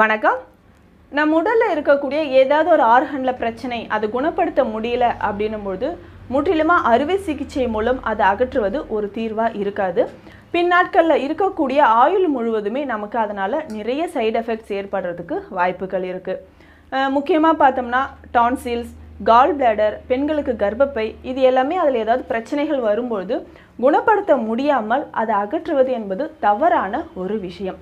வணக்கம் நம் உடலில் இருக்கக்கூடிய ஏதாவது ஒரு ஆர்கனில் பிரச்சனை அதை குணப்படுத்த முடியல அப்படின்னும்பொழுது முற்றிலுமாக அறுவை சிகிச்சை மூலம் அதை அகற்றுவது ஒரு தீர்வாக இருக்காது பின்னாட்களில் இருக்கக்கூடிய ஆயுள் முழுவதுமே நமக்கு அதனால் நிறைய சைடு எஃபெக்ட்ஸ் ஏற்படுறதுக்கு வாய்ப்புகள் இருக்குது முக்கியமாக பார்த்தோம்னா டான்சில்ஸ் கால் பிளாடர் பெண்களுக்கு கர்ப்பப்பை இது எல்லாமே அதில் ஏதாவது பிரச்சனைகள் வரும்பொழுது குணப்படுத்த முடியாமல் அதை அகற்றுவது என்பது தவறான ஒரு விஷயம்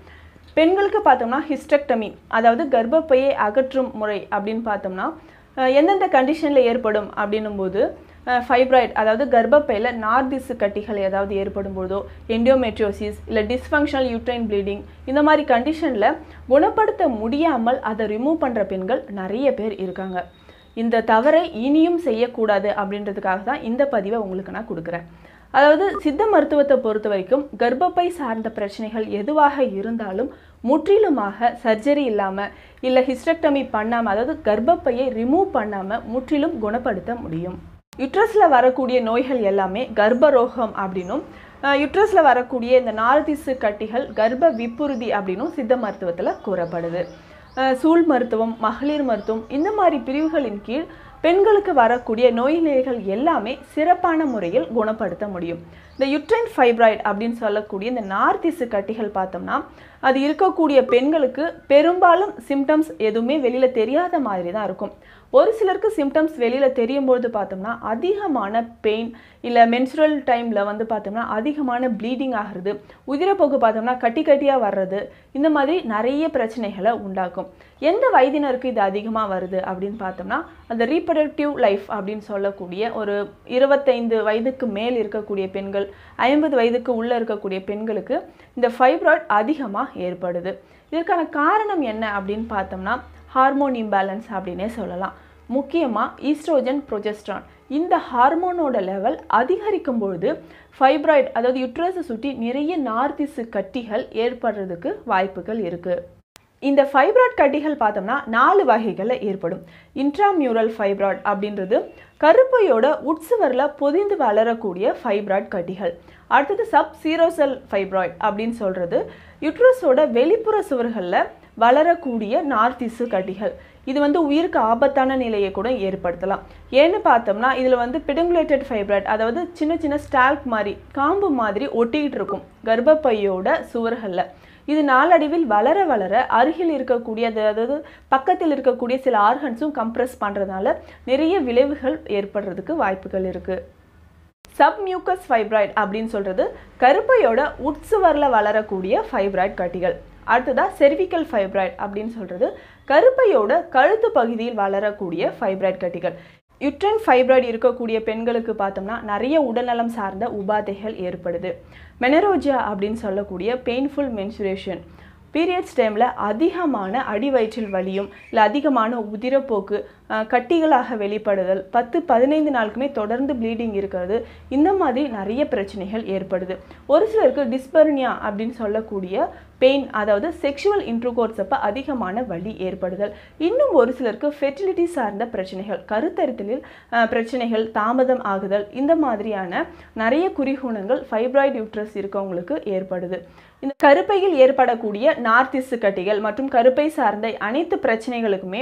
பெண்களுக்கு பார்த்தோம்னா ஹிஸ்டெக்டமி அதாவது கர்ப்பப்பையை அகற்றும் முறை அப்படின்னு பார்த்தோம்னா எந்தெந்த கண்டிஷனில் ஏற்படும் அப்படின்னும் போது ஃபைப்ராய்ட் அதாவது கர்ப்பப்பையில் நார்திசு கட்டிகள் ஏதாவது ஏற்படும் பொழுதோ என்டியோமெட்ரியோசிஸ் இல்லை டிஸ்ஃபங்க்ஷனல் யூட்ரைன் ப்ளீடிங் இந்த மாதிரி கண்டிஷனில் குணப்படுத்த முடியாமல் அதை ரிமூவ் பண்ணுற பெண்கள் நிறைய பேர் இருக்காங்க இந்த தவறை இனியும் செய்யக்கூடாது அப்படின்றதுக்காக தான் இந்த பதிவை உங்களுக்கு நான் கொடுக்குறேன் அதாவது சித்த மருத்துவத்தை பொறுத்த வரைக்கும் கர்ப்பப்பை சார்ந்த பிரச்சனைகள் எதுவாக இருந்தாலும் முற்றிலுமாக சர்ஜரி இல்லாமல் இல்லை ஹிஸ்டக்டமி பண்ணாமல் அதாவது கர்ப்பப்பையை ரிமூவ் பண்ணாமல் முற்றிலும் குணப்படுத்த முடியும் யுட்ரஸில் வரக்கூடிய நோய்கள் எல்லாமே கர்ப்பரோகம் அப்படின்னும் யுட்ரஸில் வரக்கூடிய இந்த நார்திசு கட்டிகள் கர்ப்ப விப்புறுதி அப்படின்னும் சித்த மருத்துவத்தில் கூறப்படுது சூழ் மருத்துவம் மகளிர் மருத்துவம் இந்த மாதிரி பிரிவுகளின் கீழ் பெண்களுக்கு வரக்கூடிய நோய்நிலைகள் எல்லாமே சிறப்பான முறையில் குணப்படுத்த முடியும் இந்த யுட்ரைன் ஃபைப்ராய்டு அப்படின்னு சொல்லக்கூடிய இந்த நார்த்திசு கட்டிகள் பார்த்தோம்னா அது இருக்கக்கூடிய பெண்களுக்கு பெரும்பாலும் சிம்டம்ஸ் எதுவுமே வெளியில் தெரியாத மாதிரி தான் இருக்கும் ஒரு சிலருக்கு சிம்டம்ஸ் வெளியில் தெரியும் பொழுது பார்த்தோம்னா அதிகமான பெயின் இல்லை மென்சுரல் டைமில் வந்து பார்த்தோம்னா அதிகமான ப்ளீடிங் ஆகிறது உதிரப்போக்கு பார்த்தோம்னா கட்டி கட்டியாக வர்றது இந்த மாதிரி நிறைய பிரச்சனைகளை உண்டாக்கும் எந்த வயதினருக்கு இது அதிகமாக வருது அப்படின்னு பார்த்தோம்னா அந்த ரீப்ரடக்டிவ் லைஃப் அப்படின்னு சொல்லக்கூடிய ஒரு இருபத்தைந்து வயதுக்கு மேல் இருக்கக்கூடிய பெண்கள் ஐம்பது வயதுக்கு உள்ளே இருக்கக்கூடிய பெண்களுக்கு இந்த ஃபைப்ராய்ட் அதிகமாக ஏற்படுது இதற்கான காரணம் என்ன அப்படின்னு பார்த்தோம்னா ஹார்மோன் இம்பேலன்ஸ் அப்படின்னே சொல்லலாம் முக்கியமாக ஈஸ்ட்ரோஜன் ப்ரொஜெஸ்ட்ரான் இந்த ஹார்மோனோட லெவல் அதிகரிக்கும் பொழுது ஃபைப்ராய்டு அதாவது யுட்ரஸை சுற்றி நிறைய நார்த்திசு கட்டிகள் ஏற்படுறதுக்கு வாய்ப்புகள் இருக்குது இந்த ஃபைப்ராய்ட் கட்டிகள் பார்த்தோம்னா நாலு வகைகளில் ஏற்படும் இன்ட்ராமியூரல் ஃபைப்ராய்ட் அப்படின்றது கருப்பையோட உட்சுவரில் பொதிந்து வளரக்கூடிய ஃபைப்ராய்ட் கட்டிகள் அடுத்தது சப் சீரோசல் ஃபைப்ராய்ட் அப்படின்னு சொல்கிறது யுட்ரஸோட வெளிப்புற சுவர்களில் வளரக்கூடிய நார் திசு கட்டிகள் இது வந்து உயிருக்கு ஆபத்தான நிலையை கூட ஏற்படுத்தலாம் ஏன்னு பார்த்தோம்னா இதில் வந்து பிடுங்குலேட்டட் ஃபைப்ராய்ட் அதாவது சின்ன சின்ன ஸ்டால்க் மாதிரி காம்பு மாதிரி ஒட்டிக்கிட்டு இருக்கும் கர்ப்பப்பையோட சுவர்களில் இது நாளடைவில் வளர வளர அருகில் இருக்கக்கூடிய அதாவது பக்கத்தில் இருக்கக்கூடிய சில ஆர்கன்ஸும் கம்ப்ரெஸ் பண்ணுறதுனால நிறைய விளைவுகள் ஏற்படுறதுக்கு வாய்ப்புகள் இருக்குது சப்மியூக்கஸ் ஃபைப்ராய்ட் அப்படின்னு சொல்கிறது கருப்பையோட உட்சுவரில் வளரக்கூடிய ஃபைப்ராய்ட் கட்டிகள் அடுத்ததாக செர்விக்கல் ஃபைப்ராய்ட் அப்படின்னு சொல்கிறது கருப்பையோட கழுத்து பகுதியில் வளரக்கூடிய ஃபைப்ராய்ட் கட்டிகள் யுட்ரன் ஃபைப்ராய்டு இருக்கக்கூடிய பெண்களுக்கு பார்த்தோம்னா நிறைய உடல்நலம் சார்ந்த உபாதைகள் ஏற்படுது மெனரோஜியா அப்படின்னு சொல்லக்கூடிய பெயின்ஃபுல் மென்சுரேஷன் பீரியட்ஸ் டைமில் அதிகமான அடிவயிற்றில் வலியும் இல்லை அதிகமான உதிரப்போக்கு கட்டிகளாக வெளிப்படுதல் பத்து பதினைந்து நாளுக்குமே தொடர்ந்து ப்ளீடிங் இருக்கிறது இந்த மாதிரி நிறைய பிரச்சனைகள் ஏற்படுது ஒரு சிலருக்கு டிஸ்பர்னியா அப்படின்னு சொல்லக்கூடிய பெயின் அதாவது செக்ஷுவல் இன்ட்ரோகோர்ஸ் அப்போ அதிகமான வலி ஏற்படுதல் இன்னும் ஒரு சிலருக்கு ஃபெர்டிலிட்டி சார்ந்த பிரச்சனைகள் கருத்தரித்தலில் பிரச்சனைகள் தாமதம் ஆகுதல் இந்த மாதிரியான நிறைய குறிகுணங்கள் ஃபைப்ராய்டு யூட்ரஸ் இருக்கவங்களுக்கு ஏற்படுது இந்த கருப்பையில் ஏற்படக்கூடிய நார்த்திசு கட்டிகள் மற்றும் கருப்பை சார்ந்த அனைத்து பிரச்சனைகளுக்குமே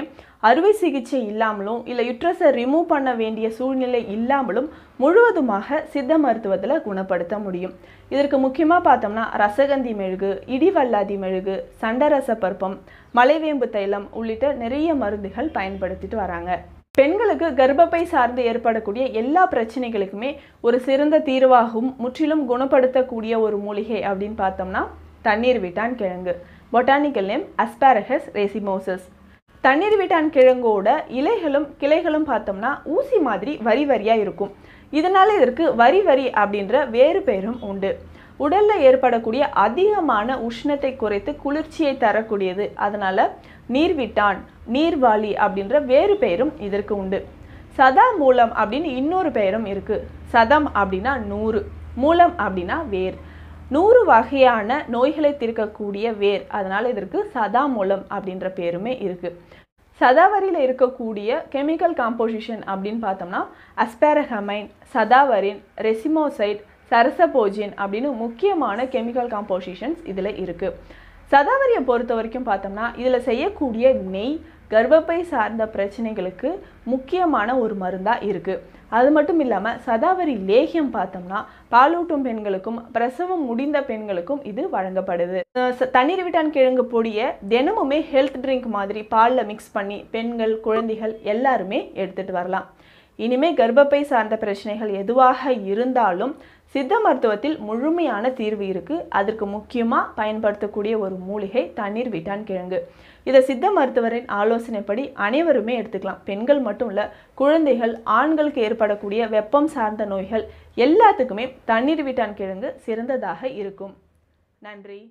அறுவை சிகிச்சை இல்லாமலும் இல்லை யுட்ரஸை ரிமூவ் பண்ண வேண்டிய சூழ்நிலை இல்லாமலும் முழுவதுமாக சித்த மருத்துவத்தில் குணப்படுத்த முடியும் இதற்கு முக்கியமாக பார்த்தோம்னா ரசகந்தி மெழுகு இடிவல்லாதி மெழுகு சண்டரச பருப்பம் மலைவேம்பு தைலம் உள்ளிட்ட நிறைய மருந்துகள் பயன்படுத்திட்டு வராங்க பெண்களுக்கு கர்ப்பப்பை சார்ந்து ஏற்படக்கூடிய எல்லா பிரச்சனைகளுக்குமே ஒரு சிறந்த தீர்வாகும் முற்றிலும் குணப்படுத்தக்கூடிய ஒரு மூலிகை அப்படின்னு பார்த்தோம்னா தண்ணீர் விட்டான் கிழங்கு பொட்டானிக்கல் நேம் அஸ்பாரகஸ் ரேசிமோசஸ் தண்ணீர் வீட்டான் கிழங்கோட இலைகளும் கிளைகளும் பார்த்தோம்னா ஊசி மாதிரி வரி வரியாக இருக்கும் இதனால் இதற்கு வரி வரி அப்படின்ற வேறு பெயரும் உண்டு உடலில் ஏற்படக்கூடிய அதிகமான உஷ்ணத்தை குறைத்து குளிர்ச்சியை தரக்கூடியது அதனால் நீர்விட்டான் நீர்வாளி அப்படின்ற வேறு பெயரும் இதற்கு உண்டு சதா மூலம் அப்படின்னு இன்னொரு பெயரும் இருக்குது சதம் அப்படின்னா நூறு மூலம் அப்படின்னா வேர் நூறு வகையான நோய்களை தீர்க்கக்கூடிய வேர் அதனால் இதற்கு சதா மூலம் அப்படின்ற பேருமே இருக்குது சதாவரியில் இருக்கக்கூடிய கெமிக்கல் காம்போசிஷன் அப்படின்னு பார்த்தோம்னா அஸ்பேரகமைன் சதாவரின் ரெசிமோசைட் சரசபோஜின் அப்படின்னு முக்கியமான கெமிக்கல் காம்போசிஷன்ஸ் இதில் இருக்குது சதாவரியை பொறுத்த வரைக்கும் பார்த்தோம்னா இதில் செய்யக்கூடிய நெய் கர்ப்பப்பை சார்ந்த பிரச்சனைகளுக்கு முக்கியமான ஒரு மருந்தாக இருக்குது அது மட்டும் இல்லாமல் சதாவரி லேகியம் பார்த்தோம்னா பாலூட்டும் பெண்களுக்கும் பிரசவம் முடிந்த பெண்களுக்கும் இது வழங்கப்படுது தண்ணீர் விட்டான் கிழங்கு பொடியை தினமுமே ஹெல்த் ட்ரிங்க் மாதிரி பாலில் மிக்ஸ் பண்ணி பெண்கள் குழந்தைகள் எல்லாருமே எடுத்துகிட்டு வரலாம் இனிமே கர்ப்பப்பை சார்ந்த பிரச்சனைகள் எதுவாக இருந்தாலும் சித்த மருத்துவத்தில் முழுமையான தீர்வு இருக்குது அதற்கு முக்கியமாக பயன்படுத்தக்கூடிய ஒரு மூலிகை தண்ணீர் வீட்டான் கிழங்கு இதை சித்த மருத்துவரின் ஆலோசனைப்படி அனைவருமே எடுத்துக்கலாம் பெண்கள் மட்டும் இல்லை குழந்தைகள் ஆண்களுக்கு ஏற்படக்கூடிய வெப்பம் சார்ந்த நோய்கள் எல்லாத்துக்குமே தண்ணீர் வீட்டான் கிழங்கு சிறந்ததாக இருக்கும் நன்றி